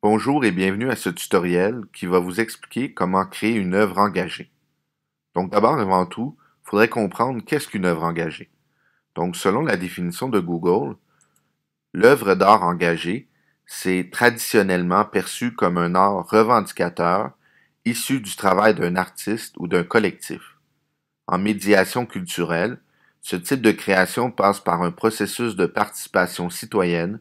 Bonjour et bienvenue à ce tutoriel qui va vous expliquer comment créer une œuvre engagée. Donc d'abord avant tout, il faudrait comprendre qu'est-ce qu'une œuvre engagée. Donc selon la définition de Google, l'œuvre d'art engagée, c'est traditionnellement perçu comme un art revendicateur issu du travail d'un artiste ou d'un collectif. En médiation culturelle, ce type de création passe par un processus de participation citoyenne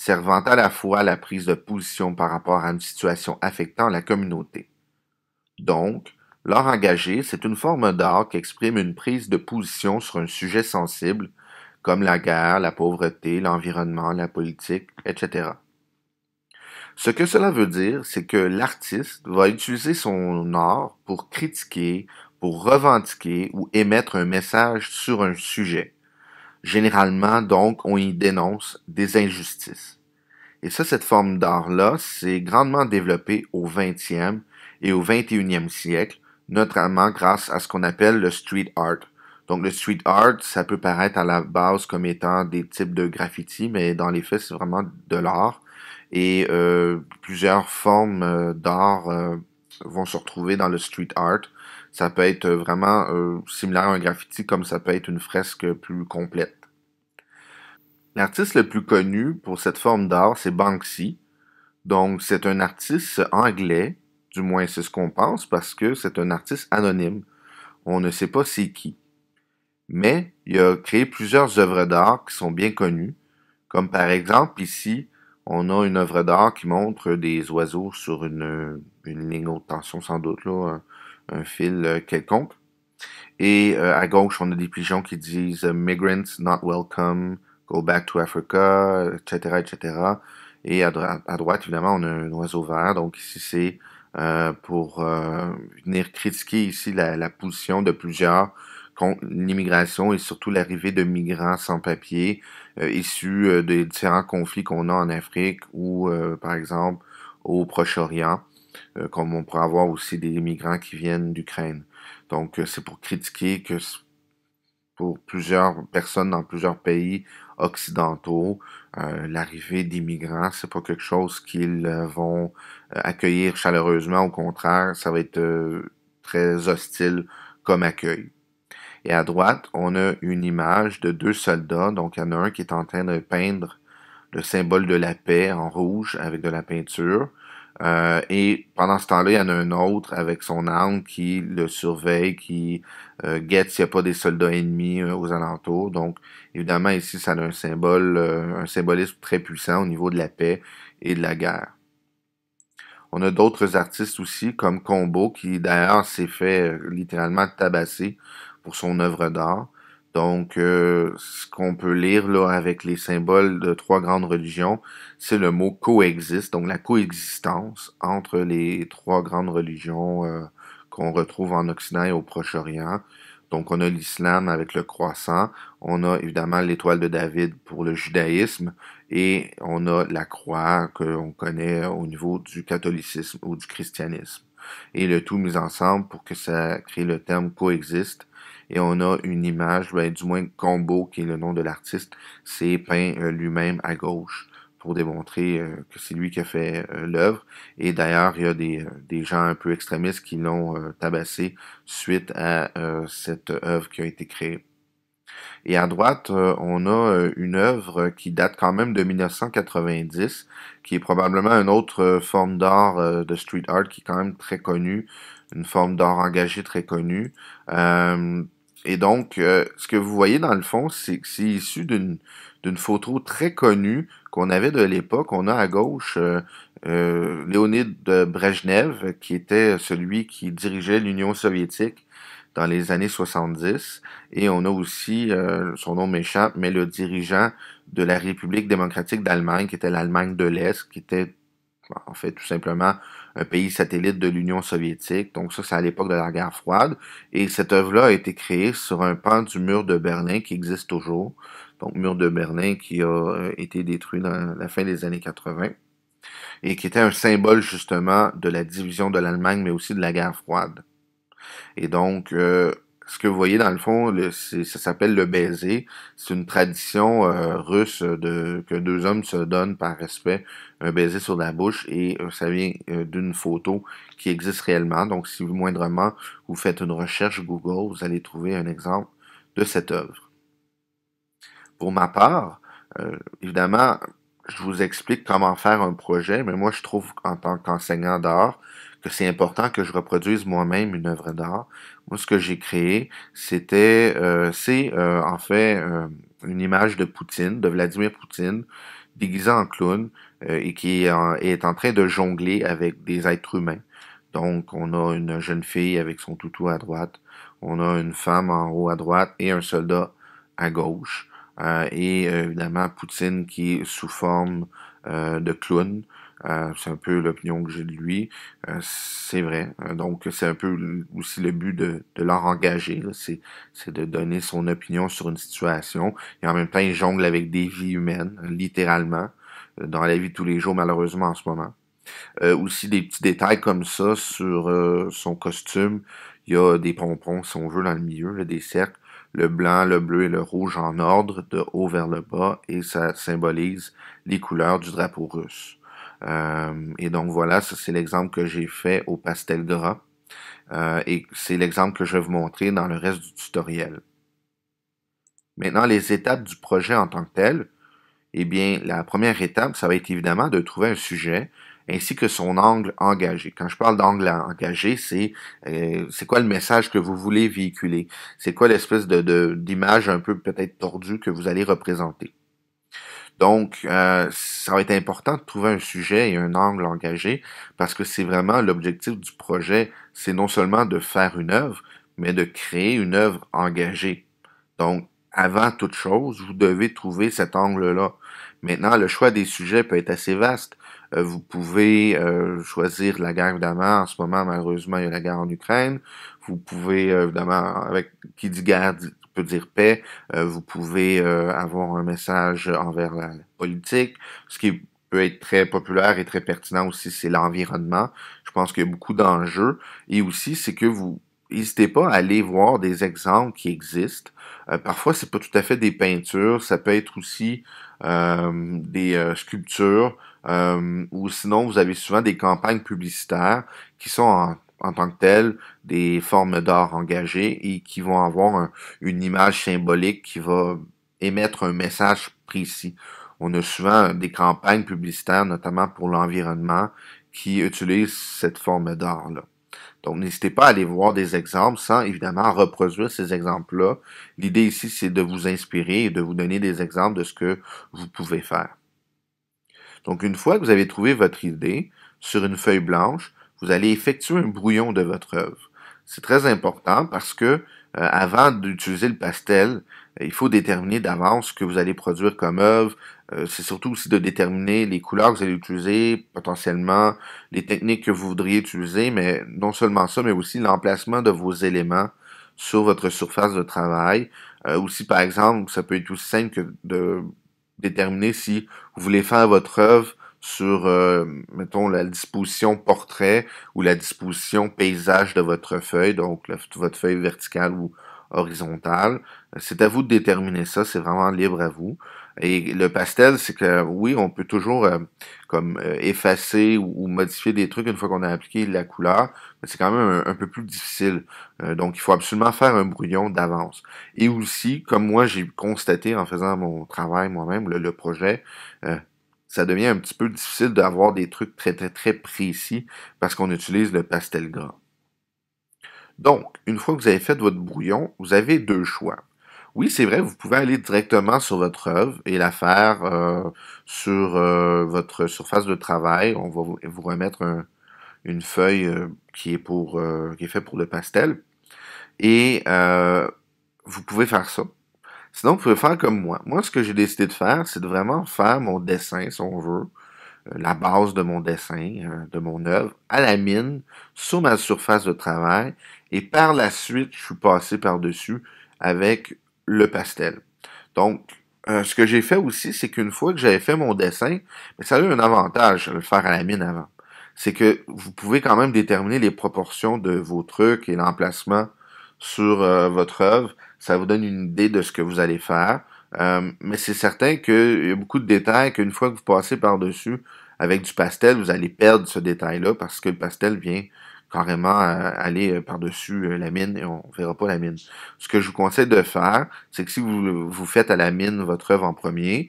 servant à la fois à la prise de position par rapport à une situation affectant la communauté. Donc, l'art engagé, c'est une forme d'art qui exprime une prise de position sur un sujet sensible, comme la guerre, la pauvreté, l'environnement, la politique, etc. Ce que cela veut dire, c'est que l'artiste va utiliser son art pour critiquer, pour revendiquer ou émettre un message sur un sujet. Généralement, donc, on y dénonce des injustices. Et ça, cette forme d'art-là s'est grandement développée au 20e et au 21e siècle, notamment grâce à ce qu'on appelle le street art. Donc le street art, ça peut paraître à la base comme étant des types de graffiti, mais dans les faits, c'est vraiment de l'art. Et euh, plusieurs formes euh, d'art euh, vont se retrouver dans le street art. Ça peut être vraiment euh, similaire à un graffiti, comme ça peut être une fresque plus complète. L'artiste le plus connu pour cette forme d'art, c'est Banksy. Donc, c'est un artiste anglais, du moins c'est ce qu'on pense, parce que c'est un artiste anonyme. On ne sait pas c'est qui. Mais il a créé plusieurs œuvres d'art qui sont bien connues, comme par exemple ici, on a une œuvre d'art qui montre des oiseaux sur une, ligne haute tension, sans doute, un, fil euh, quelconque. Et euh, à gauche, on a des pigeons qui disent Migrants not welcome, Go Back to Africa, etc., etc. Et à, à droite, évidemment, on a un oiseau vert. Donc ici, c'est euh, pour euh, venir critiquer ici la, la, position de plusieurs contre l'immigration et surtout l'arrivée de migrants sans papier euh, issus des différents conflits qu'on a en Afrique ou par exemple au Proche-Orient, comme on pourrait avoir aussi des migrants qui viennent d'Ukraine. Donc c'est pour critiquer que pour plusieurs personnes dans plusieurs pays occidentaux. Euh, l'arrivée d'immigrants, c'est pas quelque chose qu'ils euh, vont euh, accueillir chaleureusement. Au contraire, ça va être très hostile comme accueil. Et à droite, on a une image de deux soldats. Donc, il y en a un qui est en train de peindre le symbole de la paix en rouge avec de la peinture. Euh, et pendant ce temps-là, il y en a un autre avec son arme qui le surveille, qui euh, guette s'il n'y a pas des soldats ennemis euh, aux alentours. Donc, évidemment, ici, ça a un symbole, un symbolisme très puissant au niveau de la paix et de la guerre. On a d'autres artistes aussi, comme Combo, qui d'ailleurs s'est fait littéralement tabasser pour son œuvre d'art. Donc, euh, ce qu'on peut lire là avec les symboles de trois grandes religions, c'est le mot coexiste, donc la coexistence entre les trois grandes religions euh, qu'on retrouve en Occident et au Proche-Orient. Donc, on a l'islam avec le croissant, on a évidemment l'étoile de David pour le judaïsme, et on a la croix qu'on connaît au niveau du catholicisme ou du christianisme. Et le tout mis ensemble pour que ça crée le terme coexiste et on a une image, ben, du moins Combo, qui est le nom de l'artiste, s'est peint euh, lui-même à gauche pour démontrer euh, que c'est lui qui a fait euh, l'œuvre. Et d'ailleurs, il y a des, gens un peu extrémistes qui l'ont tabassé suite à cette œuvre qui a été créée. Et à droite, on a une œuvre qui date quand même de 1990, qui est probablement une autre forme d'art de street art qui est quand même très connue, une forme d'art engagé très connue. Et donc, euh, ce que vous voyez dans le fond, c'est que c'est issu d'une photo très connue qu'on avait de l'époque. On a à gauche euh, euh, Brejnev, qui était celui qui dirigeait l'Union soviétique dans les années 70. Et on a aussi, euh, son nom méchant, mais le dirigeant de la République démocratique d'Allemagne, qui était l'Allemagne de l'Est, qui était en fait tout simplement un pays satellite de l'Union soviétique. Donc ça, c'est à l'époque de la guerre froide. Et cette œuvre-là a été créée sur un pan du mur de Berlin qui existe toujours. Donc mur de Berlin qui a euh, été détruit dans la fin des années 80 et qui était un symbole justement de la division de l'Allemagne, mais aussi de la guerre froide. Et donc, euh, ce que vous voyez dans le fond, ça s'appelle le baiser. C'est une tradition euh, russe de que deux hommes se donnent par respect un baiser sur la bouche et euh, ça vient euh, d'une photo qui existe réellement. Donc si vous moindrement vous faites une recherche Google, vous allez trouver un exemple de cette œuvre. Pour ma part, évidemment, je vous explique comment faire un projet, mais moi je trouve en tant qu'enseignant d'art, que c'est important que je reproduise moi-même une œuvre d'art. Moi, ce que j'ai créé, c'était, euh, c'est euh, en fait euh, une image de Poutine, de Vladimir Poutine, déguisé en clown et qui est en, train de jongler avec des êtres humains. Donc, on a une jeune fille avec son toutou à droite, on a une femme en haut à droite et un soldat à gauche. et évidemment Poutine qui est sous forme de clown euh, c'est un peu l'opinion que j'ai de lui. Euh, c'est vrai. Euh, donc, c'est un peu aussi le but de, de leur engager. C'est, de donner son opinion sur une situation. Et en même temps, il jongle avec des vies humaines, littéralement, dans la vie de tous les jours, malheureusement, en ce moment. aussi des petits détails comme ça sur son costume. Il y a des pompons, si on veut, dans le milieu, a des cercles le blanc, le bleu et le rouge en ordre de haut vers le bas et ça symbolise les couleurs du drapeau russe. Euh, et donc voilà, ça c'est l'exemple que j'ai fait au pastel gras. Euh, et c'est l'exemple que je vais vous montrer dans le reste du tutoriel. Maintenant, les étapes du projet en tant que tel. Eh bien, la première étape, ça va être évidemment de trouver un sujet ainsi que son angle engagé. Quand je parle d'angle engagé, c'est euh, c'est quoi le message que vous voulez véhiculer? C'est quoi l'espèce de d'image un peu peut-être tordue que vous allez représenter? Donc, euh, ça va être important de trouver un sujet et un angle engagé parce que c'est vraiment l'objectif du projet, c'est non seulement de faire une œuvre, mais de créer une œuvre engagée. Donc, avant toute chose, vous devez trouver cet angle-là. Maintenant, le choix des sujets peut être assez vaste. Euh, vous pouvez euh, choisir la guerre, évidemment. En ce moment, malheureusement, il y a la guerre en Ukraine. Vous pouvez, évidemment, avec qui dit guerre, dire paix, euh, vous pouvez euh, avoir un message envers la politique, ce qui peut être très populaire et très pertinent aussi, c'est l'environnement. Je pense qu'il y a beaucoup d'enjeux. Et aussi, c'est que vous n'hésitez pas à aller voir des exemples qui existent. Euh, parfois ce n'est pas tout à fait des peintures, ça peut être aussi des sculptures. ou sinon, vous avez souvent des campagnes publicitaires qui sont en en tant que telle, des formes d'art engagées et qui vont avoir une image symbolique qui va émettre un message précis. On a souvent des campagnes publicitaires, notamment pour l'environnement, qui utilisent cette forme d'art-là. Donc, n'hésitez pas à aller voir des exemples sans évidemment reproduire ces exemples-là. L'idée ici, c'est de vous inspirer et de vous donner des exemples de ce que vous pouvez faire. Donc, une fois que vous avez trouvé votre idée sur une feuille blanche, vous allez effectuer un brouillon de votre œuvre. C'est très important parce que euh, avant d'utiliser le pastel, euh, il faut déterminer d'avance ce que vous allez produire comme œuvre. Euh, c'est surtout aussi de déterminer les couleurs que vous allez utiliser, potentiellement les techniques que vous voudriez utiliser, mais non seulement ça, mais aussi l'emplacement de vos éléments sur votre surface de travail. aussi, par exemple, ça peut être aussi simple que de déterminer si vous voulez faire votre œuvre sur, euh, mettons, la disposition portrait ou la disposition paysage de votre feuille, donc votre feuille verticale ou horizontale. C'est à vous de déterminer ça, c'est vraiment libre à vous. Et le pastel, c'est que oui, on peut toujours euh, comme euh, effacer ou, modifier des trucs une fois qu'on a appliqué la couleur, mais c'est quand même un, peu plus difficile. donc, il faut absolument faire un brouillon d'avance. Et aussi, comme moi, j'ai constaté en faisant mon travail moi-même, le, le projet, ça devient un petit peu difficile d'avoir des trucs très très très précis parce qu'on utilise le pastel gras. Donc, une fois que vous avez fait votre brouillon, vous avez deux choix. Oui, c'est vrai, vous pouvez aller directement sur votre œuvre et la faire euh, sur euh, votre surface de travail. On va vous remettre une feuille euh, qui est pour qui est fait pour le pastel. Et vous pouvez faire ça. Sinon, vous pouvez faire comme moi. Moi, ce que j'ai décidé de faire, c'est de vraiment faire mon dessin, si on veut, euh, la base de mon dessin, euh, de mon œuvre, à la mine, sur ma surface de travail, et par la suite, je suis passé par-dessus avec le pastel. Donc, euh, ce que j'ai fait aussi, c'est qu'une fois que j'avais fait mon dessin, mais ça a eu un avantage de le faire à la mine avant. C'est que vous pouvez quand même déterminer les proportions de vos trucs et l'emplacement sur votre œuvre ça vous donne une idée de ce que vous allez faire. Euh, mais c'est certain qu'il y a beaucoup de détails qu'une fois que vous passez par-dessus avec du pastel, vous allez perdre ce détail-là parce que le pastel vient carrément euh, aller euh, par-dessus euh, la mine et on verra pas la mine. Ce que je vous conseille de faire, c'est que si vous, vous faites à la mine votre œuvre en premier,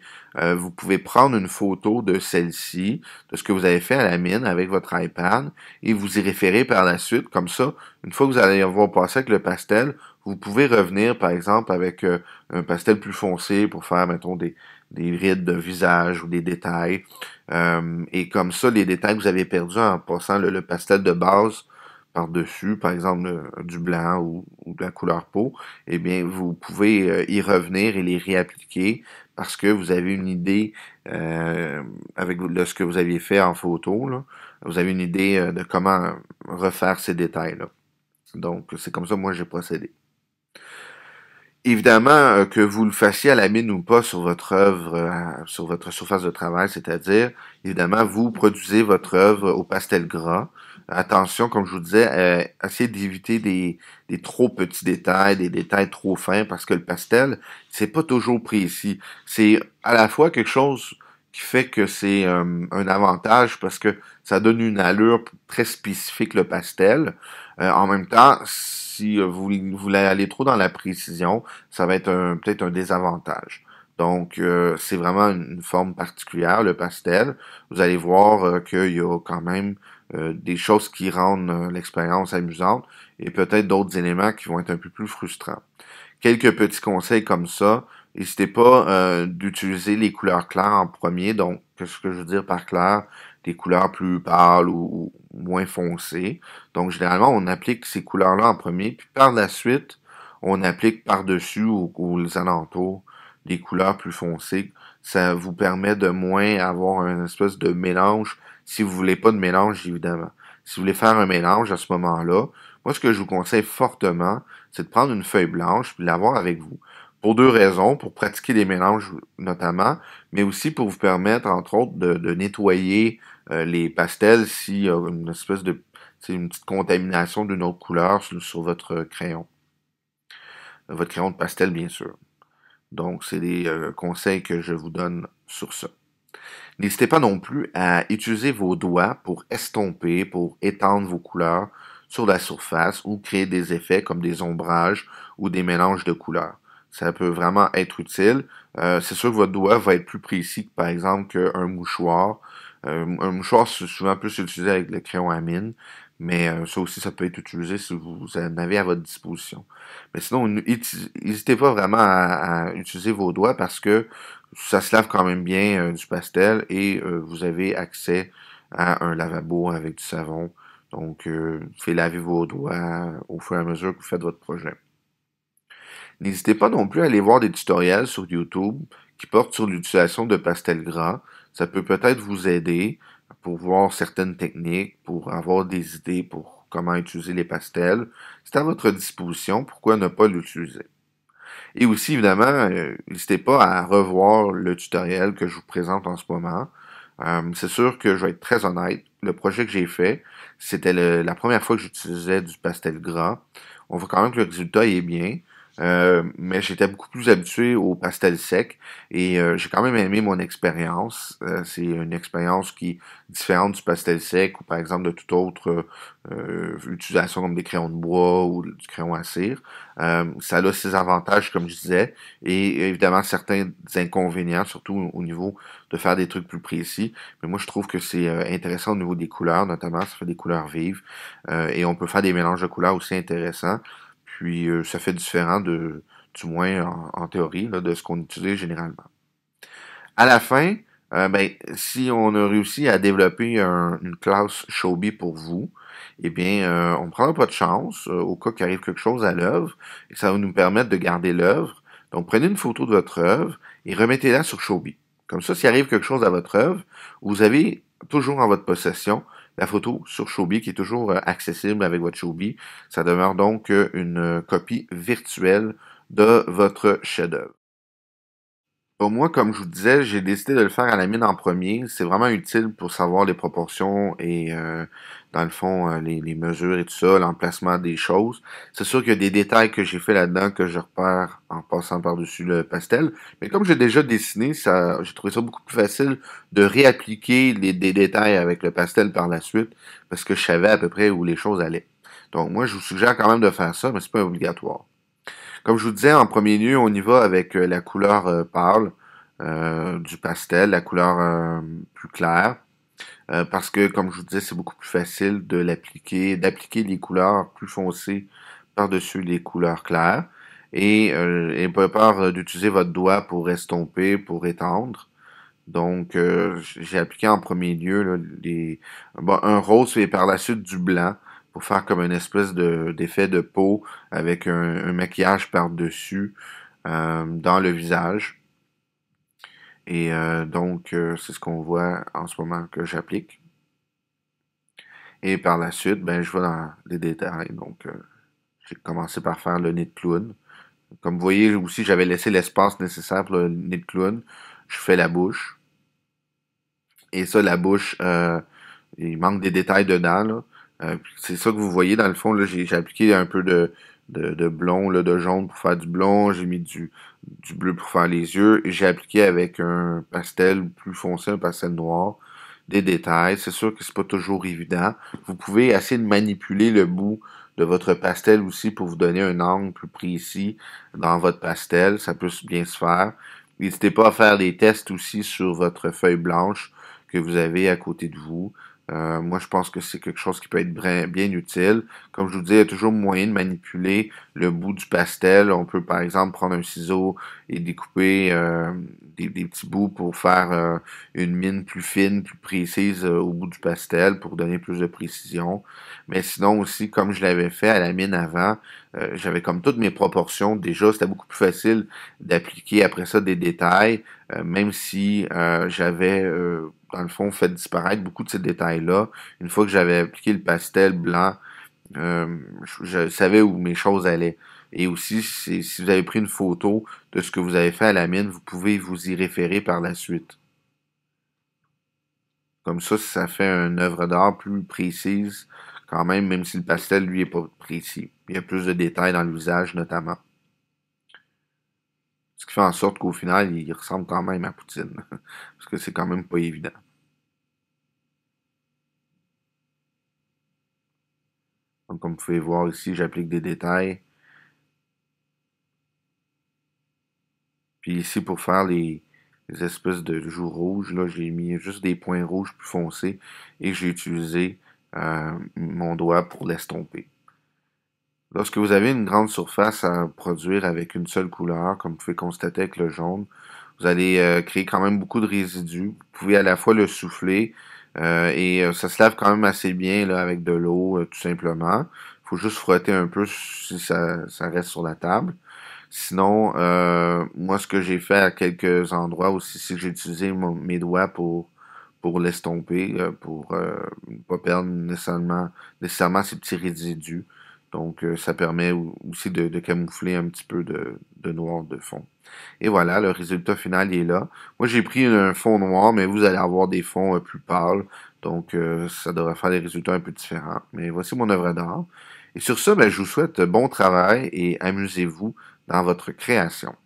vous pouvez prendre une photo de celle-ci, de ce que vous avez fait à la mine avec votre iPad et vous y référer par la suite. Comme ça, une fois que vous allez avoir passé avec le pastel, vous pouvez revenir, par exemple, avec un pastel plus foncé pour faire, mettons, des, des rides de visage ou des détails. et comme ça, les détails que vous avez perdus en passant le, le pastel de base par-dessus, par exemple euh, du blanc ou, de la couleur peau, eh bien, vous pouvez euh, y revenir et les réappliquer parce que vous avez une idée euh, avec de ce que vous aviez fait en photo. Là. Vous avez une idée de comment refaire ces détails-là. Donc, c'est comme ça, moi, j'ai procédé. Évidemment, que vous le fassiez à la mine ou pas sur votre œuvre, sur votre surface de travail, c'est-à-dire, évidemment, vous produisez votre œuvre au pastel gras attention, comme je vous disais, euh, essayez d'éviter des, des, trop petits détails, des détails trop fins, parce que le pastel, c'est pas toujours précis. C'est à la fois quelque chose qui fait que c'est euh, un avantage parce que ça donne une allure très spécifique le pastel. Euh, en même temps, si vous, voulez aller trop dans la précision, ça va être peut-être un désavantage. Donc, euh, c'est vraiment une forme particulière, le pastel. Vous allez voir qu'il y a quand même euh, des choses qui rendent euh, l'expérience amusante et peut-être d'autres éléments qui vont être un peu plus frustrants. Quelques petits conseils comme ça. N'hésitez pas euh, d'utiliser les couleurs claires en premier. Donc, qu'est-ce que je veux dire par clair? Des couleurs plus pâles ou, moins foncées. Donc, généralement, on applique ces couleurs-là en premier, puis par la suite, on applique par-dessus ou, ou, les alentours des couleurs plus foncées ça vous permet de moins avoir une espèce de mélange. Si vous voulez pas de mélange, évidemment. Si vous voulez faire un mélange à ce moment-là, moi, ce que je vous conseille fortement, c'est de prendre une feuille blanche et l'avoir avec vous. Pour deux raisons, pour pratiquer des mélanges notamment, mais aussi pour vous permettre, entre autres, de, nettoyer euh, les pastels s'il y a une espèce de une petite contamination d'une autre couleur sur votre crayon. Votre crayon de pastel, bien sûr. Donc, c'est des euh, conseils que je vous donne sur ça. N'hésitez pas non plus à utiliser vos doigts pour estomper, pour étendre vos couleurs sur la surface ou créer des effets comme des ombrages ou des mélanges de couleurs. Ça peut vraiment être utile. Euh, c'est sûr que votre doigt va être plus précis, par exemple, qu'un mouchoir. Euh, un mouchoir, c'est souvent plus utilisé avec le crayon à mine. Mais euh, ça aussi, ça peut être utilisé si vous en avez à votre disposition. Mais sinon, n'hésitez pas vraiment à, utiliser vos doigts parce que ça se lave quand même bien euh, du pastel et euh, vous avez accès à un lavabo avec du savon. Donc, faites laver vos doigts au fur et à mesure que vous faites votre projet. N'hésitez pas non plus à aller voir des tutoriels sur YouTube qui portent sur l'utilisation de pastel gras. Ça peut peut-être vous aider pour voir certaines techniques, pour avoir des idées pour comment utiliser les pastels. C'est à votre disposition, pourquoi ne pas l'utiliser? Et aussi, évidemment, euh, n'hésitez pas à revoir le tutoriel que je vous présente en ce moment. Euh, c'est sûr que je vais être très honnête. Le projet que j'ai fait, c'était la première fois que j'utilisais du pastel gras. On voit quand même que le résultat est bien. Euh, mais j'étais beaucoup plus habitué au pastel sec et euh, j'ai quand même aimé mon expérience. Euh, c'est une expérience qui est différente du pastel sec ou par exemple de toute autre utilisation comme des crayons de bois ou du crayon à cire. ça a ses avantages comme je disais et évidemment certains inconvénients, surtout au niveau de faire des trucs plus précis. Mais moi je trouve que c'est intéressant au niveau des couleurs, notamment ça fait des couleurs vives et on peut faire des mélanges de couleurs aussi intéressants. Puis euh, ça fait différent de, du moins en, théorie, de ce qu'on utilisait généralement. À la fin, euh, ben, si on a réussi à développer une classe Shobi pour vous, eh bien, euh, on ne prendra pas de chance au cas qu'il arrive quelque chose à l'œuvre, et ça va nous permettre de garder l'œuvre. Donc, prenez une photo de votre œuvre et remettez-la sur Shobi. Comme ça, s'il arrive quelque chose à votre œuvre, vous avez toujours en votre possession la photo sur Showbee qui est toujours euh, accessible avec votre Showbee. Ça demeure donc euh, une euh, copie virtuelle de votre chef-d'œuvre. Bah, moi, comme je vous disais, j'ai décidé de le faire à la mine en premier. C'est vraiment utile pour savoir les proportions et, euh, dans le fond, euh, les, mesures et tout ça, l'emplacement des choses. C'est sûr qu'il y a des détails que j'ai fait là-dedans que je repère en passant par-dessus le pastel. Mais comme j'ai déjà dessiné, ça, j'ai trouvé ça beaucoup plus facile de réappliquer des détails avec le pastel par la suite parce que je savais à peu près où les choses allaient. Donc, moi, je vous suggère quand même de faire ça, mais c'est pas obligatoire. Comme je vous disais, en premier lieu, on y va avec euh, la couleur euh, pâle euh, du pastel, la couleur plus claire. parce que, comme je vous disais, c'est beaucoup plus facile de l'appliquer, d'appliquer les couleurs plus foncées par-dessus les couleurs claires. Et, euh, pas peur d'utiliser votre doigt pour estomper, pour étendre. Donc, j'ai appliqué en premier lieu les, un rose et par la suite du blanc pour faire comme une espèce d'effet de, peau avec un, maquillage par-dessus euh, dans le visage. Et euh, donc, euh, c'est ce qu'on voit en ce moment que j'applique. Et par la suite, ben, je vais dans les détails. Donc, j'ai commencé par faire le nez de clown. Comme vous voyez aussi, j'avais laissé l'espace nécessaire pour le nez de clown. Je fais la bouche. Et ça, la bouche, il manque des détails dedans. Là. Euh, c'est ça que vous voyez dans le fond. j'ai, appliqué un peu de, blond, de jaune pour faire du blond. J'ai mis du, bleu pour faire les yeux. Et j'ai appliqué avec un pastel plus foncé, un pastel noir, des détails. C'est sûr que c'est pas toujours évident. Vous pouvez essayer de manipuler le bout de votre pastel aussi pour vous donner un angle plus précis dans votre pastel. Ça peut bien se faire. N'hésitez pas à faire des tests aussi sur votre feuille blanche que vous avez à côté de vous. Euh, moi, je pense que c'est quelque chose qui peut être bien utile. Comme je vous dis, il y a toujours moyen de manipuler le bout du pastel. On peut, par exemple, prendre un ciseau et découper euh, des, petits bouts pour faire euh, une mine plus fine, plus précise au bout du pastel pour donner plus de précision. Mais sinon aussi, comme je l'avais fait à la mine avant, j'avais comme toutes mes proportions déjà. C'était beaucoup plus facile d'appliquer après ça des détails, même si j'avais dans le fond, fait disparaître beaucoup de ces détails-là. Une fois que j'avais appliqué le pastel blanc, euh, je, savais où mes choses allaient. Et aussi, si, vous avez pris une photo de ce que vous avez fait à la mine, vous pouvez vous y référer par la suite. Comme ça, ça fait une œuvre d'art plus précise quand même, même si le pastel, lui, est pas précis. Il y a plus de détails dans l'usage, notamment. Ce qui fait en sorte qu'au final, il ressemble quand même à Poutine. Parce que c'est quand même pas évident. comme vous pouvez voir ici, j'applique des détails. Puis ici, pour faire les, espèces de joues rouges, là, j'ai mis juste des points rouges plus foncés et j'ai utilisé euh, mon doigt pour l'estomper. Lorsque vous avez une grande surface à produire avec une seule couleur, comme vous pouvez constater avec le jaune, vous allez euh, créer quand même beaucoup de résidus. Vous pouvez à la fois le souffler euh, et euh, ça se lave quand même assez bien avec de l'eau, tout simplement. Il faut juste frotter un peu si ça, reste sur la table. Sinon, moi, ce que j'ai fait à quelques endroits aussi, c'est que j'ai utilisé mes doigts pour pour l'estomper, pour ne pas perdre nécessairement, nécessairement ces petits résidus. Donc, euh, ça permet aussi de, camoufler un petit peu de, noir de fond. Et voilà, le résultat final est là. Moi, j'ai pris un fond noir, mais vous allez avoir des fonds euh, plus pâles. Donc, euh, ça devrait faire des résultats un peu différents. Mais voici mon œuvre d'art. Et sur ce, ben, je vous souhaite bon travail et amusez-vous dans votre création.